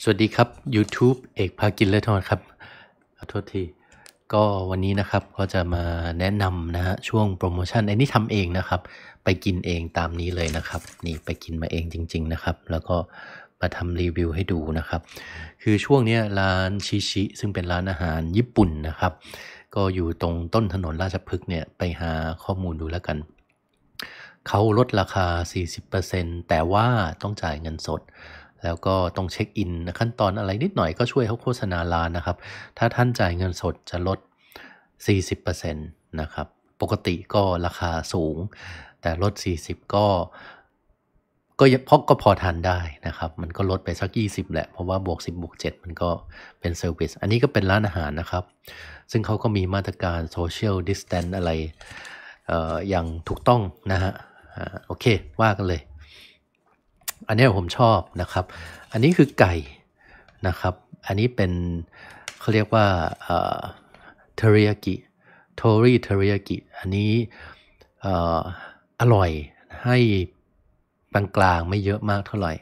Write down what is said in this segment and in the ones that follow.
สวัสดีครับ YouTube เอกภากินเลทอนครับขอโทษทีก็วันนี้นะครับก็จะมาแนะนำนะฮะช่วงโปรโมชั่นไอ้นี่ทำเองนะครับ ไปกินเองตามนี้เลยนะครับ นี่ไปกินมาเองจริงๆ นะครับ แล้วก็มาทำรีวิวให้ดูนะครับ คือช่วงนี้ร้านชิชิ ซึ่งเป็นร้านอาหารญี่ปุ่นนะครับ ก็อยู่ตรงต้นถนนราชพฤกษ์เนี่ย ไปหาข้อมูลดูแล้วกันเขาลดราคา 40%แต่ว่าต้องจ่ายเงินสดแล้วก็ต้องเช็คอินขั้นตอนอะไรนิดหน่อยก็ช่วยเขาโฆษณาร้านนะครับ ถ้าท่านจ่ายเงินสดจะลด 40%นะครับ ปกติก็ราคาสูง แต่ลด 40 ก็ ก็พะก็พอทานได้นะครับ มันก็ลดไปสัก 20 แหละ เพราะว่าบวก 10 บวก 7 มันก็เป็นเซอร์วิสอันนี้ก็เป็นร้านอาหารนะครับ ซึ่งเขาก็มีมาตรการโซเชียลดิสแตนอะไรอย่างถูกต้องนะฮะโอเคว่ากันเลยอันนี้ผมชอบนะครับ อันนี้คือไก่นะครับ อันนี้เป็นเขาเรียกว่าเทอริยากิ โทรีเทอริยากิ อันนี้อร่อยให้กลางๆไม่เยอะมากเท่าไหร่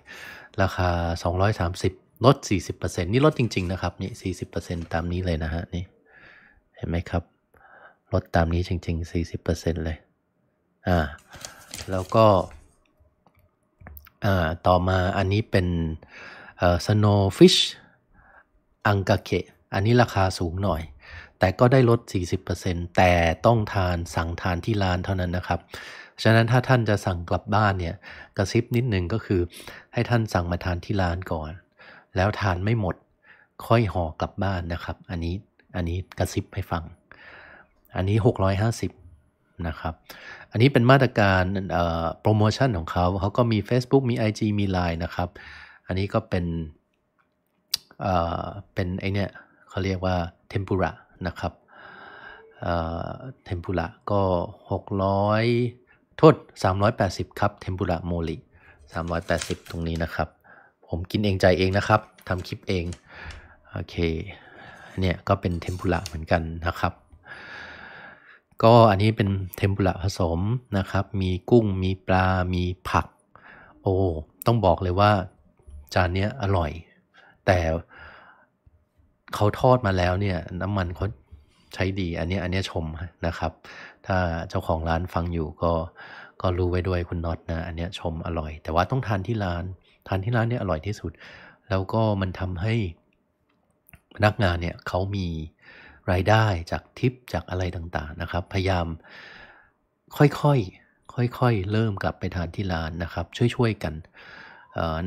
ราคา 230ลด40%นี่ลดจริงๆนะครับ นี่ 40%ตามนี้เลยนะฮะนี่เห็นไหมครับ ลดตามนี้จริงๆ 40%เลยอ่า แล้วก็ต่อมาอันนี้เป็นสโนว์ฟิช อังกะเค อันนี้ราคาสูงหน่อย แต่ก็ได้ลด 40%แต่ต้องทานสั่งทานที่ร้านเท่านั้นนะครับ ฉะนั้นถ้าท่านจะสั่งกลับบ้านเนี่ย กระซิบนิดนึงก็คือ ให้ท่านสั่งมาทานที่ร้านก่อน แล้วทานไม่หมด ค่อยห่อกลับบ้านนะครับ อันนี้ อันนี้กระซิบให้ฟัง อันนี้ 650นะครับ อันนี้เป็นมาตรการโปรโมชั่นของเขา เขาก็มี Facebook มี IG มี Line นะครับ อันนี้ก็เป็นเป็นไอเนี้ยเขาเรียกว่าเทมปุระนะครับเทมปุระก็ 600โทษ 380 ครับ เทมปุระโมลิ380 ตรงนี้นะครับ ผมกินเองใจเองนะครับ ทำคลิปเอง โอเค เนี่ยก็เป็นเทมปุระเหมือนกันนะครับก็อันนี้เป็นเทมปุระผสมนะครับ มีกุ้ง มีปลา มีผัก โอ้ ต้องบอกเลยว่าจานนี้อร่อย แต่เขาทอดมาแล้วเนี่ย น้ำมันเขาใช้ดี อันนี้อันนี้ชมนะครับ ถ้าเจ้าของร้านฟังอยู่ก็ก็รู้ไว้ด้วยคุณน็อตนะ อันนี้ชมอร่อย แต่ว่าต้องทานที่ร้าน ทานที่ร้านเนี่ยอร่อยที่สุด แล้วก็มันทำให้พนักงานเนี่ยเขามีรายได้จากทิปจากอะไรต่างๆนะครับ พยายามค่อยๆค่อยๆ เริ่มกลับไปทานที่ร้านนะครับ ช่วยๆกัน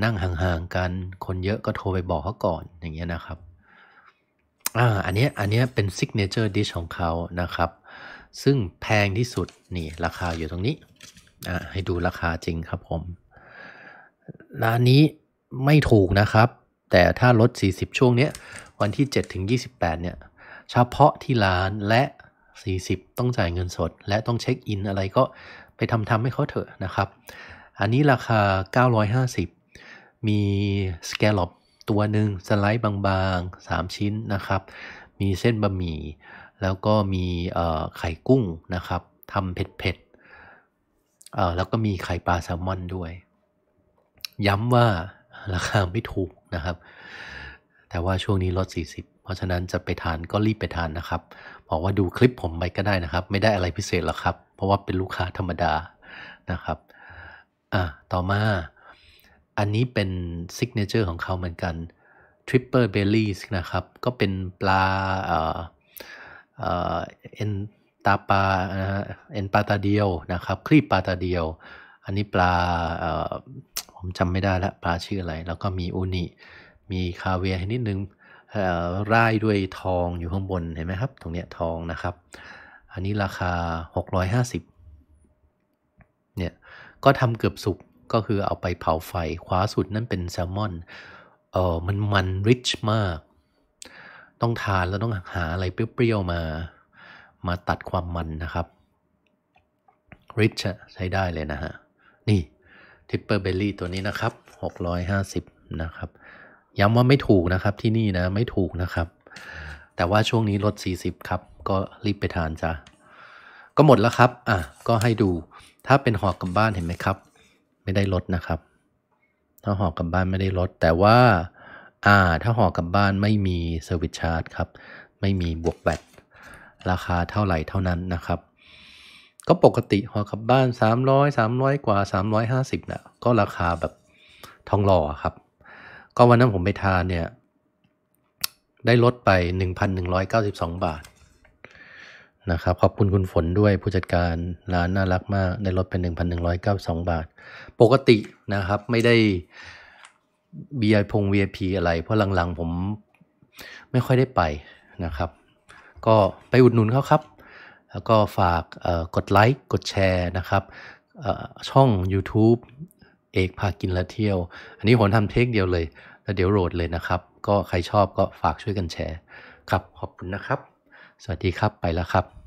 นั่งห่างๆกัน คนเยอะก็โทรไปบอกเขาก่อน อย่างเงี้ยนะครับ อ่า อันนี้อันนี้เป็นซิกเนเจอร์ดิชของเขานะครับ ซึ่งแพงที่สุดนี่ราคาอยู่ตรงนี้ อ่าให้ดูราคาจริงครับผม ร้านนี้ไม่ถูกนะครับ แต่ถ้าลด 40 ช่วงเนี้ยวันที่7ถึง28เนี่ยเฉพาะที่ร้านและ 40 ต้องจ่ายเงินสด และต้องเช็คอินอะไรก็ไปทำทำให้เขาเถอะนะครับ อันนี้ราคา 950 มีสแกลลอปตัวหนึ่งสไลด์บางๆ 3 ชิ้นนะครับ มีเส้นบะหมี่แล้วก็มีไข่กุ้งนะครับทำเผ็ดๆแล้วก็มีไข่ปลาแซลมอนด้วย ย้ำว่าราคาไม่ถูกนะครับ แต่ว่าช่วงนี้ลด 40เพราะฉะนั้นจะไปทานก็รีบไปทานนะครับ บอกว่าดูคลิปผมไปก็ได้นะครับ ไม่ได้อะไรพิเศษหรอกครับ เพราะว่าเป็นลูกค้าธรรมดานะครับอ่ะต่อมา อันนี้เป็นซิกเนเจอร์ของเขาเหมือนกัน ทริปเปอร์เบลลี่นะครับ ก็เป็นปลาเออเอ็นตาปลาเอ็นปลาตาเดียวนะครับครีบปลาตาเดียว อันนี้ปลาผมจำไม่ได้ละปลาชื่ออะไร แล้วก็มีอูนิมีคาเวียให้นิดนึงร่ายด้วยทองอยู่ข้างบนเห็นไหมครับ ตรงเนี้ยทองนะครับ อันนี้ราคา 650เนี่ย ก็ทำเกือบสุกก็คือเอาไปเผาไฟ ขวาสุดนั่นเป็นแซลมอน เออมันมันริชมาก ต้องทานแล้วต้องหาอะไรเปรี้ยวๆมา มาตัดความมันนะครับ ริชใช้ได้เลยนะฮะนี่ ทิปเปอร์เบลลี่ตัวนี้นะครับ 650 นะครับย้ำว่าไม่ถูกนะครับที่นี่นะ ไม่ถูกนะครับ แต่ว่าช่วงนี้ลด 40 ครับ ก็รีบไปทานจ้ะก็หมดแล้วครับอ่ะก็ให้ดูถ้าเป็นหอกกับบ้านเห็นไหมครับ ไม่ได้ลดนะครับ ถ้าหอกกับบ้านไม่ได้ลด แต่ว่าอ่าถ้าหอกกับบ้านไม่มีเซอร์วิสชาร์จครับ ไม่มีบวกแบตราคาเท่าไหร่เท่านั้นนะครับ ก็ปกติหอกับบ้าน 300 300 กว่า 350น่ะก็ราคาแบบทองหล่อครับก็วันนั้นผมไปทานเนี่ย ได้ลดไป 1,192 บาท นะครับ ขอบคุณคุณฝนด้วยผู้จัดการร้านน่ารักมาก ได้ลดเป็น 1,192 บาท ปกตินะครับไม่ได้ VIP พง VIP อะไร เพราะหลัง ๆ ผม ไม่ค่อยได้ไปนะครับ ก็ไปอุดหนุนเขาครับแล้วก็ฝากกดไลค์กดแชร์นะครับช่อง YouTube เอกพากินและเที่ยว อันนี้ผมทำเทคเดียวเลย แล้วเดี๋ยวโหลดเลยนะครับ ก็ใครชอบก็ฝากช่วยกันแชร์ ครับขอบคุณนะครับ สวัสดีครับ ไปแล้วครับ